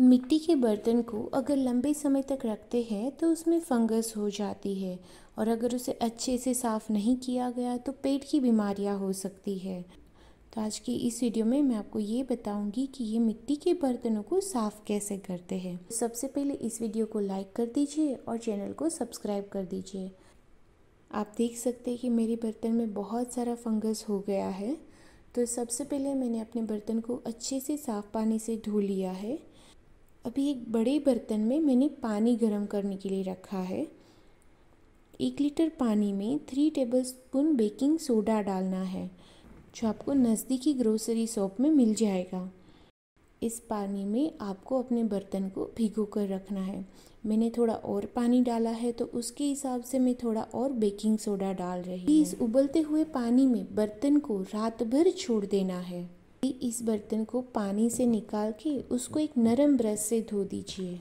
मिट्टी के बर्तन को अगर लंबे समय तक रखते हैं तो उसमें फंगस हो जाती है और अगर उसे अच्छे से साफ़ नहीं किया गया तो पेट की बीमारियां हो सकती है तो आज की इस वीडियो में मैं आपको ये बताऊंगी कि ये मिट्टी के बर्तनों को साफ़ कैसे करते हैं तो सबसे पहले इस वीडियो को लाइक कर दीजिए और चैनल को सब्सक्राइब कर दीजिए आप देख सकते हैं कि मेरे बर्तन में बहुत सारा फंगस हो गया है तो सबसे पहले मैंने अपने बर्तन को अच्छे से साफ़ पानी से धो लिया है अभी एक बड़े बर्तन में मैंने पानी गर्म करने के लिए रखा है एक लीटर पानी में three tablespoon baking soda डालना है जो आपको नज़दीकी ग्रोसरी शॉप में मिल जाएगा इस पानी में आपको अपने बर्तन को भिगो कर रखना है मैंने थोड़ा और पानी डाला है तो उसके हिसाब से मैं थोड़ा और बेकिंग सोडा डाल रही हूँ इस उबलते हुए पानी में बर्तन को रात भर छोड़ देना है इस बर्तन को पानी से निकाल के उसको एक नरम ब्रश से धो दीजिए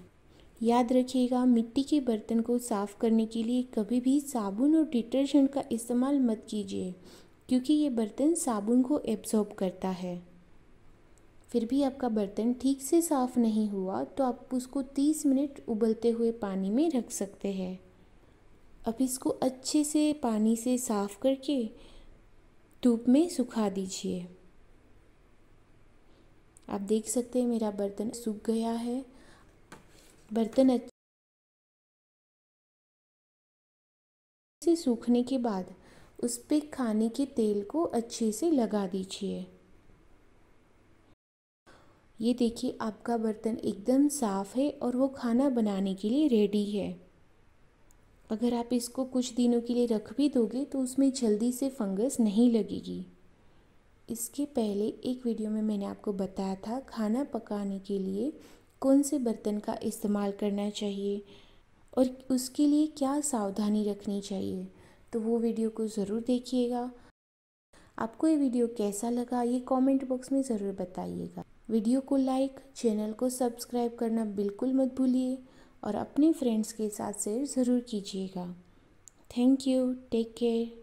याद रखिएगा मिट्टी के बर्तन को साफ़ करने के लिए कभी भी साबुन और डिटर्जेंट का इस्तेमाल मत कीजिए क्योंकि ये बर्तन साबुन को एब्जॉर्ब करता है फिर भी आपका बर्तन ठीक से साफ़ नहीं हुआ तो आप उसको 30 मिनट उबलते हुए पानी में रख सकते हैं अब इसको अच्छे से पानी से साफ़ करके धूप में सुखा दीजिए आप देख सकते हैं मेरा बर्तन सूख गया है बर्तन से सूखने के बाद उस पर खाने के तेल को अच्छे से लगा दीजिए ये देखिए आपका बर्तन एकदम साफ़ है और वो खाना बनाने के लिए रेडी है अगर आप इसको कुछ दिनों के लिए रख भी दोगे तो उसमें जल्दी से फंगस नहीं लगेगी इसके पहले एक वीडियो में मैंने आपको बताया था खाना पकाने के लिए कौन से बर्तन का इस्तेमाल करना चाहिए और उसके लिए क्या सावधानी रखनी चाहिए तो वो वीडियो को ज़रूर देखिएगा आपको ये वीडियो कैसा लगा ये कमेंट बॉक्स में ज़रूर बताइएगा वीडियो को लाइक चैनल को सब्सक्राइब करना बिल्कुल मत भूलिए और अपने फ्रेंड्स के साथ शेयर ज़रूर कीजिएगा थैंक यू टेक केयर